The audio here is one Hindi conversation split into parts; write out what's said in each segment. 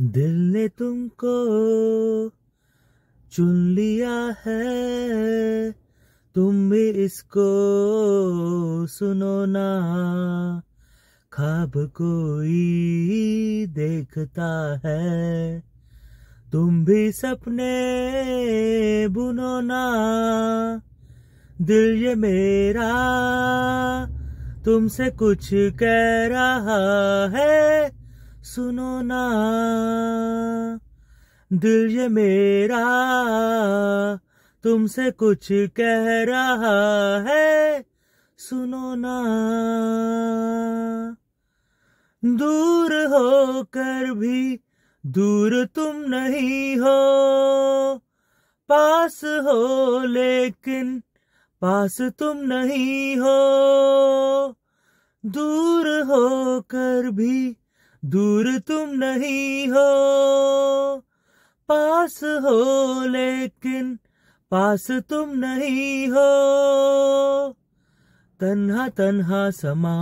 दिल ने तुमको चुन लिया है तुम भी इसको सुनो ना खाब कोई देखता है तुम भी सपने बुनो ना दिल ये मेरा तुमसे कुछ कह रहा है सुनो ना दिल ये मेरा तुमसे कुछ कह रहा है सुनो ना दूर कर भी दूर तुम नहीं हो पास हो लेकिन पास तुम नहीं हो दूर होकर भी दूर तुम नहीं हो पास हो लेकिन पास तुम नहीं हो तन्हा तन्हा समा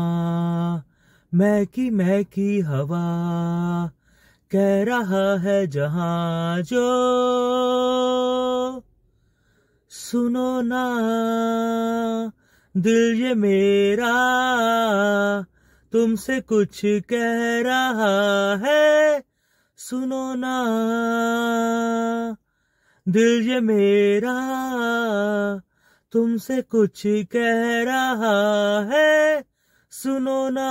मैं की हवा कह रहा है जहा जो सुनो ना दिल ये मेरा तुमसे कुछ कह रहा है सुनो ना दिल ये मेरा तुमसे कुछ कह रहा है सुनो ना